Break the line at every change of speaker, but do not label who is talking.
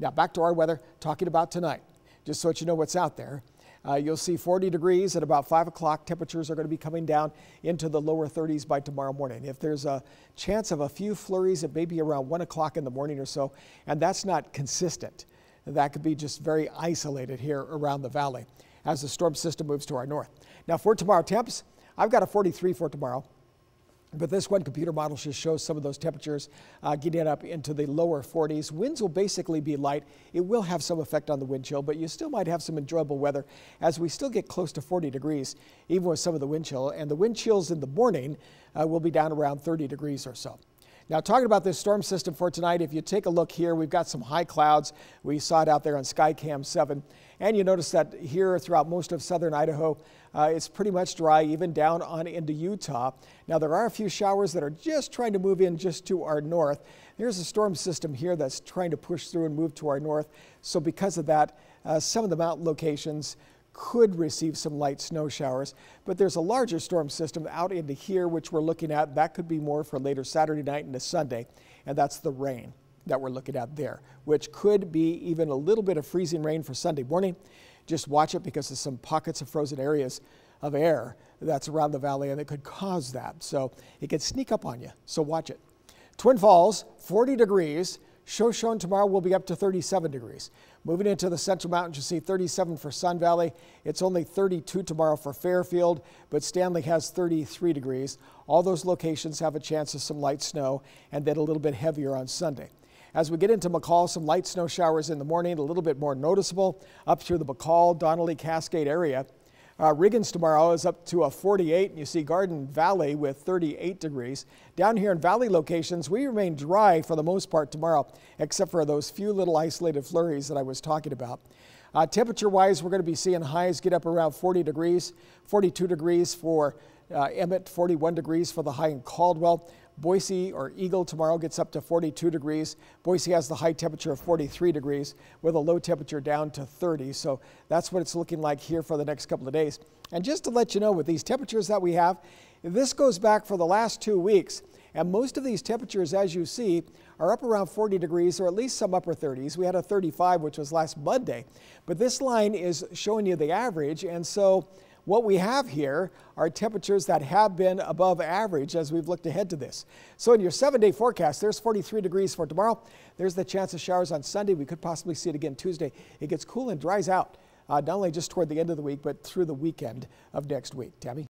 Now back to our weather, talking about tonight. Just so that you know what's out there. Uh, you'll see 40 degrees at about 5 o'clock. Temperatures are going to be coming down into the lower 30s by tomorrow morning. If there's a chance of a few flurries, it may be around 1 o'clock in the morning or so, and that's not consistent. That could be just very isolated here around the valley as the storm system moves to our north. Now for tomorrow temps, I've got a 43 for tomorrow. But this one computer model just shows some of those temperatures uh, getting up into the lower 40s. Winds will basically be light. It will have some effect on the wind chill, but you still might have some enjoyable weather as we still get close to 40 degrees, even with some of the wind chill. And the wind chills in the morning uh, will be down around 30 degrees or so. Now, talking about this storm system for tonight, if you take a look here, we've got some high clouds. We saw it out there on Skycam 7. And you notice that here throughout most of southern Idaho, uh, it's pretty much dry, even down on into Utah. Now, there are a few showers that are just trying to move in just to our north. There's a storm system here that's trying to push through and move to our north. So because of that, uh, some of the mountain locations could receive some light snow showers, but there's a larger storm system out into here, which we're looking at. That could be more for later Saturday night into Sunday, and that's the rain that we're looking at there, which could be even a little bit of freezing rain for Sunday morning. Just watch it because there's some pockets of frozen areas of air that's around the valley, and it could cause that. So it could sneak up on you, so watch it. Twin Falls, 40 degrees. Shoshone tomorrow will be up to 37 degrees. Moving into the Central Mountains, you see 37 for Sun Valley. It's only 32 tomorrow for Fairfield, but Stanley has 33 degrees. All those locations have a chance of some light snow and then a little bit heavier on Sunday. As we get into McCall, some light snow showers in the morning, a little bit more noticeable up through the McCall Donnelly Cascade area. Uh, Riggins tomorrow is up to a 48, and you see Garden Valley with 38 degrees. Down here in valley locations, we remain dry for the most part tomorrow, except for those few little isolated flurries that I was talking about. Uh, temperature wise, we're going to be seeing highs get up around 40 degrees, 42 degrees for uh, Emmett, 41 degrees for the high in Caldwell. Boise or Eagle tomorrow gets up to 42 degrees. Boise has the high temperature of 43 degrees with a low temperature down to 30. So that's what it's looking like here for the next couple of days. And just to let you know, with these temperatures that we have, this goes back for the last two weeks. And most of these temperatures, as you see, are up around 40 degrees or at least some upper 30s. We had a 35, which was last Monday. But this line is showing you the average. And so what we have here are temperatures that have been above average as we've looked ahead to this. So in your seven-day forecast, there's 43 degrees for tomorrow. There's the chance of showers on Sunday. We could possibly see it again Tuesday. It gets cool and dries out, uh, not only just toward the end of the week, but through the weekend of next week. Tammy?